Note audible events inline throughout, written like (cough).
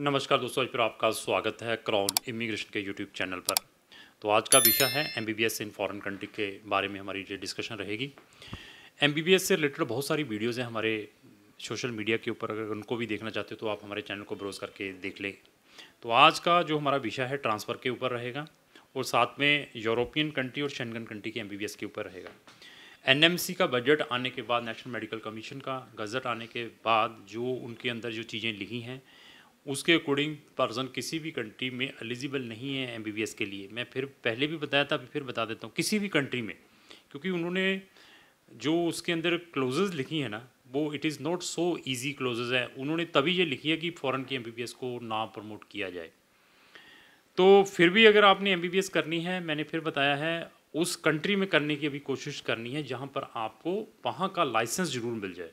नमस्कार दोस्तों आज फिर आपका स्वागत है क्राउन इमिग्रेशन के यूट्यूब चैनल पर तो आज का विषय है एम इन फॉरेन कंट्री के बारे में हमारी जो डिस्कशन रहेगी एम से रिलेटेड बहुत सारी वीडियोज़ हैं हमारे सोशल मीडिया के ऊपर अगर उनको भी देखना चाहते हो तो आप हमारे चैनल को ब्रोज़ करके देख लें तो आज का जो हमारा विषय है ट्रांसफ़र के ऊपर रहेगा और साथ में यूरोपियन कंट्री और शनगन कंट्री के एम के ऊपर रहेगा सी का बजट आने के बाद नेशनल मेडिकल कमीशन का गजट आने के बाद जो उनके अंदर जो चीज़ें लिखी हैं उसके अकॉर्डिंग पर्सन किसी भी कंट्री में एलिजिबल नहीं है एम के लिए मैं फिर पहले भी बताया था फिर बता देता हूँ किसी भी कंट्री में क्योंकि उन्होंने जो उसके अंदर क्लोजेज लिखी है ना वो it is not so easy clauses है उन्होंने तभी ये लिखी है कि फ़ॉरन की एम को ना प्रमोट किया जाए तो फिर भी अगर आपने एम करनी है मैंने फिर बताया है उस कंट्री में करने की अभी कोशिश करनी है जहाँ पर आपको वहाँ का लाइसेंस ज़रूर मिल जाए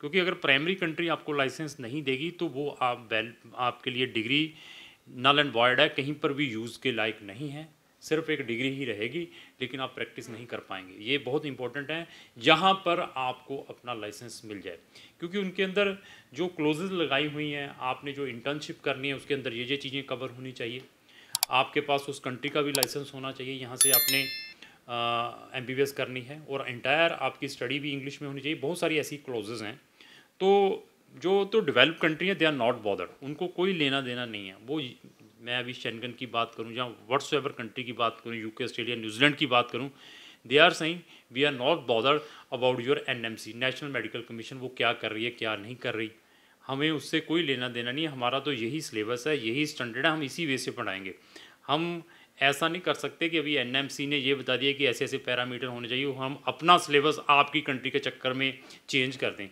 क्योंकि अगर प्राइमरी कंट्री आपको लाइसेंस नहीं देगी तो वो आप वेल आपके लिए डिग्री नल एंड वॉयड है कहीं पर भी यूज़ के लायक नहीं है सिर्फ एक डिग्री ही रहेगी लेकिन आप प्रैक्टिस नहीं कर पाएंगे ये बहुत इंपॉर्टेंट है जहाँ पर आपको अपना लाइसेंस मिल जाए क्योंकि उनके अंदर जो क्लोजेज लगाई हुई हैं आपने जो इंटर्नशिप करनी है उसके अंदर ये ये चीज़ें कवर होनी चाहिए आपके पास उस कंट्री का भी लाइसेंस होना चाहिए यहाँ से आपने एम uh, करनी है और इंटायर आपकी स्टडी भी इंग्लिश में होनी चाहिए बहुत सारी ऐसी क्लोजेज हैं तो जो तो डेवलप कंट्री हैं दे आर नॉट बॉदर्ड उनको कोई लेना देना नहीं है वो मैं अभी शनगन की बात करूँ या वट्स एवर कंट्री की बात करूँ यूके ऑस्ट्रेलिया न्यूजीलैंड की बात करूँ दे आर सही we are not bothered about your N M C national medical commission वो क्या कर रही है क्या नहीं कर रही हमें उससे कोई लेना देना नहीं हमारा तो यही सिलेबस है यही स्टैंडर्ड है हम इसी वे से पढ़ाएंगे हम ऐसा नहीं कर सकते कि अभी एन ने ये बता दिया कि ऐसे ऐसे पैरामीटर होने चाहिए हम अपना सिलेबस आपकी कंट्री के चक्कर में चेंज कर दें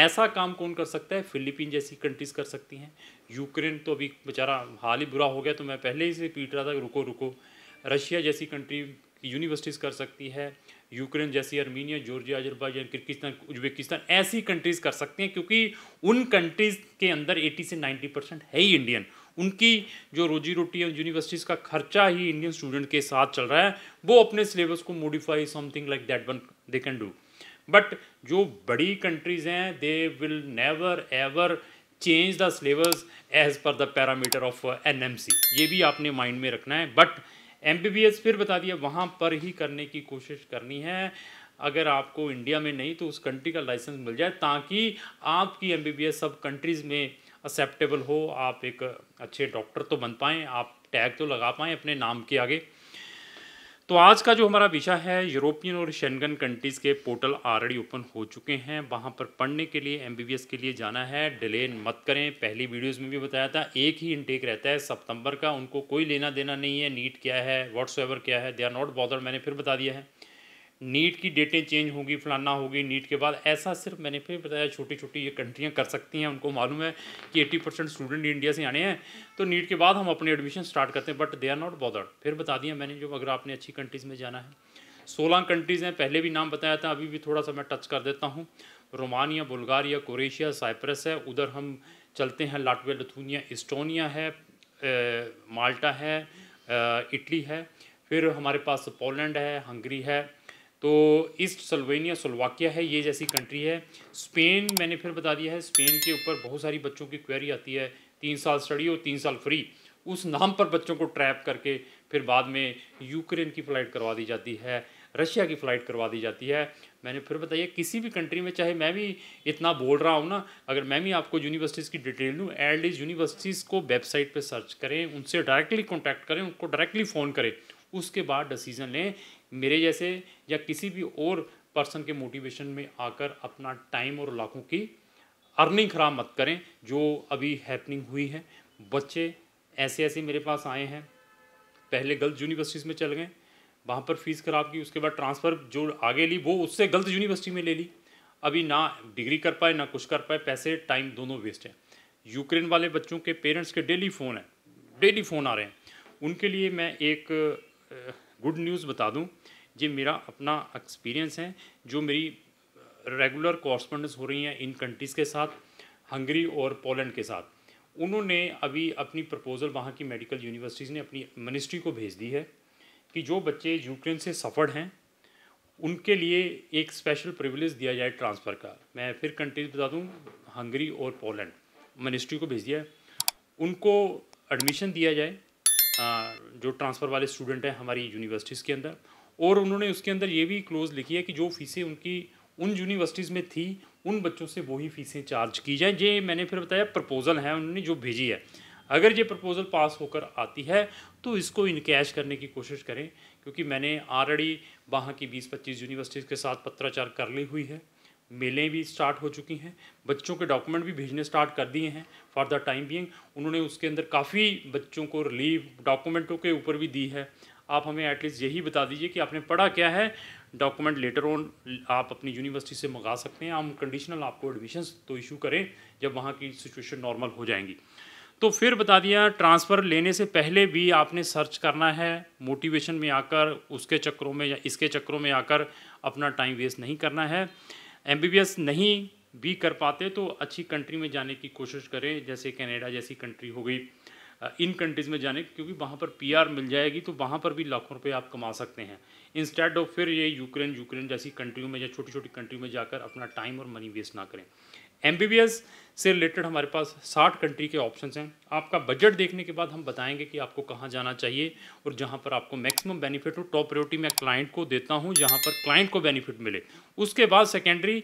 ऐसा काम कौन कर सकता है फिलीपीन जैसी कंट्रीज़ कर सकती हैं यूक्रेन तो अभी बेचारा हाल ही बुरा हो गया तो मैं पहले ही से पीट रहा था रुको रुको रशिया जैसी कंट्री यूनिवर्सिटीज़ कर सकती है यूक्रेन जैसी Armenia Georgia Azerbaijan Kyrgyzstan Uzbekistan ऐसी कंट्रीज़ कर सकती हैं क्योंकि उन कंट्रीज़ के अंदर 80 से 90 परसेंट है ही इंडियन उनकी जो रोजी रोटी है यूनिवर्सिटीज़ का खर्चा ही इंडियन स्टूडेंट के साथ चल रहा है वो अपने सिलेबस को modify something like that one they can do but जो बड़ी कंट्रीज़ हैं they will never ever change the syllabus as per the parameter of N ये भी आपने माइंड में रखना है बट एम फिर बता दिया वहाँ पर ही करने की कोशिश करनी है अगर आपको इंडिया में नहीं तो उस कंट्री का लाइसेंस मिल जाए ताकि आपकी एम सब कंट्रीज़ में एक्सेप्टेबल हो आप एक अच्छे डॉक्टर तो बन पाएँ आप टैग तो लगा पाएँ अपने नाम के आगे तो आज का जो हमारा विषय है यूरोपियन और शेंगन कंट्रीज़ के पोर्टल ऑलरेडी ओपन हो चुके हैं वहाँ पर पढ़ने के लिए एम के लिए जाना है डिले मत करें पहली वीडियोस में भी बताया था एक ही इनटेक रहता है सितंबर का उनको कोई लेना देना नहीं है नीट क्या है व्हाट्सएवर क्या है दे आर नॉट बॉदर मैंने फिर बता दिया है नीट की डेटें चेंज होगी फलाना होगी नीट के बाद ऐसा सिर्फ मैंने फिर बताया छोटी छोटी ये कंट्रियाँ कर सकती हैं उनको मालूम है कि एट्टी परसेंट स्टूडेंट इंडिया से आने हैं तो नीट के बाद हम अपने एडमिशन स्टार्ट करते हैं but they are not bothered फिर बता दिया मैंने जो अगर आपने अच्छी कंट्रीज़ में जाना है सोलह कंट्रीज़ हैं पहले भी नाम बताया था अभी भी थोड़ा सा मैं टच कर देता हूँ रोमानिया बुल्गारिया क्रोएशिया साइप्रस है उधर हम चलते हैं लाटविया लथूनिया इस्टोनिया है माल्टा है इटली है फिर हमारे पास पोलैंड है हंगरी है तो ईस्ट सल्वेनिया स्लोवाकिया है ये जैसी कंट्री है स्पेन मैंने फिर बता दिया है स्पेन के ऊपर बहुत सारी बच्चों की क्वेरी आती है तीन साल स्टडी और तीन साल फ्री उस नाम पर बच्चों को ट्रैप करके फिर बाद में यूक्रेन की फ़्लाइट करवा दी जाती है रशिया की फ़्लाइट करवा दी जाती है मैंने फिर बताइए किसी भी कंट्री में चाहे मैं भी इतना बोल रहा हूँ ना अगर मैं भी आपको यूनिवर्सिटीज़ की डिटेल दूँ एट लीज यूनिवर्सिटीज़ को वेबसाइट पर सर्च करें उनसे डायरेक्टली कॉन्टैक्ट करें उनको डायरेक्टली फ़ोन करें उसके बाद डिसीज़न लें मेरे जैसे या किसी भी और पर्सन के मोटिवेशन में आकर अपना टाइम और लाखों की अर्निंग ख़राब मत करें जो अभी हैपनिंग हुई है बच्चे ऐसे ऐसे मेरे पास आए हैं पहले गलत यूनिवर्सिटीज़ में चल गए वहाँ पर फ़ीस ख़राब की उसके बाद ट्रांसफ़र जो आगे ली वो उससे गलत यूनिवर्सिटी में ले ली अभी ना डिग्री कर पाए ना कुछ कर पाए पैसे टाइम दोनों वेस्ट है यूक्रेन वाले बच्चों के पेरेंट्स के डेली फ़ोन है डेली फ़ोन आ रहे हैं उनके लिए मैं एक गुड न्यूज़ बता दूं ये मेरा अपना एक्सपीरियंस है जो मेरी रेगुलर कॉरस्पॉन्डेंस हो रही हैं इन कंट्रीज़ के साथ हंगरी और पोलैंड के साथ उन्होंने अभी अपनी प्रपोज़ल वहाँ की मेडिकल यूनिवर्सिटीज़ ने अपनी मिनिस्ट्री को भेज दी है कि जो बच्चे यूक्रेन से सफ़र्ड हैं उनके लिए एक स्पेशल प्रिविलेज दिया जाए ट्रांसफ़र का मैं फिर कंट्रीज बता दूँ हंगरी और पोलैंड मिनिस्ट्री को भेज दिया है उनको एडमिशन दिया जाए जो ट्रांसफ़र वाले स्टूडेंट हैं हमारी यूनिवर्सिटीज़ के अंदर और उन्होंने उसके अंदर ये भी क्लोज लिखी है कि जो फ़ीसें उनकी उन यूनिवर्सिटीज़ में थी उन बच्चों से वही फ़ीसें चार्ज की जाएँ ये मैंने फिर बताया प्रपोज़ल है उन्होंने जो भेजी है अगर ये प्रपोज़ल पास होकर आती है तो इसको इनकैश करने की कोशिश करें क्योंकि मैंने ऑलरेडी वहाँ की बीस पच्चीस यूनिवर्सिटीज़ के साथ पत्राचार कर ली हुई है मेलें भी स्टार्ट हो चुकी हैं बच्चों के डॉक्यूमेंट भी भेजने स्टार्ट कर दिए हैं फॉर द टाइम बींग उन्होंने उसके अंदर काफ़ी बच्चों को रिलीव डॉक्यूमेंटों के ऊपर भी दी है आप हमें एटलीस्ट यही बता दीजिए कि आपने पढ़ा क्या है डॉक्यूमेंट लेटर ऑन आप अपनी यूनिवर्सिटी से मंगा सकते हैं हम कंडीशनल आपको एडमिशन तो इशू करें जब वहाँ की सिचुएशन नॉर्मल हो जाएंगी तो फिर बता दिया ट्रांसफ़र लेने से पहले भी आपने सर्च करना है मोटिवेशन में आकर उसके चक्रों में या इसके चक्रों में आकर अपना टाइम वेस्ट नहीं करना है एम नहीं भी कर पाते तो अच्छी कंट्री में जाने की कोशिश करें जैसे कनाडा जैसी कंट्री हो गई इन कंट्रीज़ में जाने क्योंकि वहाँ पर पीआर मिल जाएगी तो वहाँ पर भी लाखों रुपए आप कमा सकते हैं इंस्टेड ऑफ फिर ये यूक्रेन यूक्रेन जैसी कंट्रियों में या छोटी छोटी कंट्री में जाकर अपना टाइम और मनी वेस्ट ना करें एम से रिलेटेड हमारे पास 60 कंट्री के ऑप्शंस हैं आपका बजट देखने के बाद हम बताएंगे कि आपको कहाँ जाना चाहिए और जहाँ पर आपको मैक्सिमम बेनिफिट हो टॉप प्रायोरिटी मैं क्लाइंट को देता हूँ जहाँ पर क्लाइंट को बेनिफिट मिले उसके बाद सेकेंडरी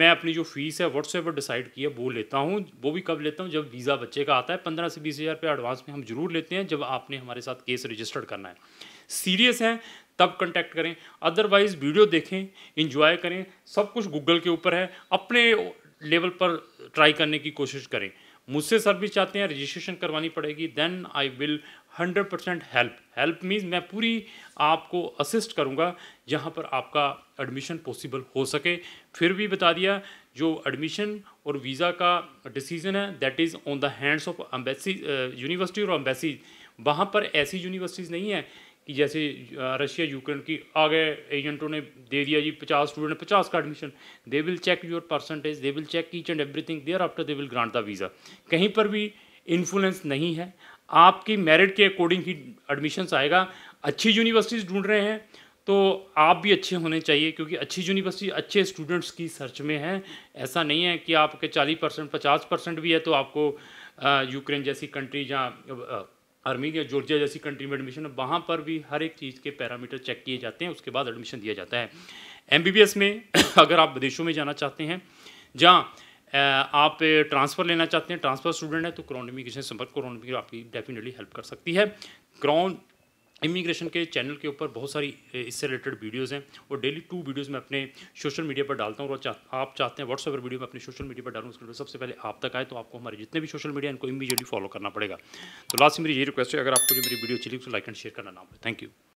मैं अपनी जो फीस है व्हाट्सएवर डिसाइड की है वो लेता हूँ वो भी कब लेता हूँ जब वीज़ा बच्चे का आता है पंद्रह से बीस हज़ार रुपये एडवांस में हम जरूर लेते हैं जब आपने हमारे साथ केस रजिस्टर्ड करना है सीरियस हैं तब कांटेक्ट करें अदरवाइज़ वीडियो देखें इंजॉय करें सब कुछ गूगल के ऊपर है अपने लेवल पर ट्राई करने की कोशिश करें मुझसे सर भी चाहते हैं रजिस्ट्रेशन करवानी पड़ेगी then I will hundred percent help help means मैं पूरी आपको असिस्ट करूँगा जहाँ पर आपका एडमिशन पॉसिबल हो सके फिर भी बता दिया जो एडमिशन और वीज़ा का डिसीज़न है that is on the hands of embassy university और अम्बेसी वहाँ पर ऐसी यूनिवर्सिटीज़ नहीं है कि जैसे रशिया यूक्रेन की आगे एजेंटों ने दे दिया जी पचास स्टूडेंट पचास का admission they will check your percentage they will check each and everything thereafter they will grant the visa कहीं पर भी इन्फ्लुएंस नहीं है आपकी मेरिट के अकॉर्डिंग ही एडमिशंस आएगा अच्छी यूनिवर्सिटीज़ ढूंढ रहे हैं तो आप भी अच्छे होने चाहिए क्योंकि अच्छी यूनिवर्सिटी अच्छे स्टूडेंट्स की सर्च में है ऐसा नहीं है कि आपके चालीस परसेंट पचास परसेंट भी है तो आपको यूक्रेन जैसी कंट्री जहाँ आर्मी या जॉर्जिया जैसी कंट्री में एडमिशन है वहाँ पर भी हर एक चीज़ के पैरामीटर चेक किए जाते हैं उसके बाद एडमिशन दिया जाता है एम में (coughs) अगर आप विदेशों में जाना चाहते हैं जहाँ आप ट्रांसफ़र लेना चाहते हैं ट्रांसफ़र स्टूडेंट है तो क्रॉन इमिग्रेशन संपर्क क्रॉन आपकी डेफिनेटली हेल्प कर सकती है क्रॉन इमिग्रेशन के चैनल के ऊपर बहुत सारी इससे रिलेटेड वीडियोस हैं और डेली टू वीडियोस मैं अपने सोशल मीडिया पर डालता हूँ और चा, आप चाहते हैं व्हाट्सएप पर वीडियो मैं अपने सोशल मीडिया पर डालूँ उसके सबसे पहले आप तक आए तो आपको हमारे जितने भी सोशल मीडिया इनको इमीजिएटली फॉलो करना पड़ेगा तो लास्ट मेरी ये रिक्वेस्ट है अगर आपको जो मेरी वीडियो अच्छी लगी तो लाइक एंड शेयर करना ना भूलें थैंक यू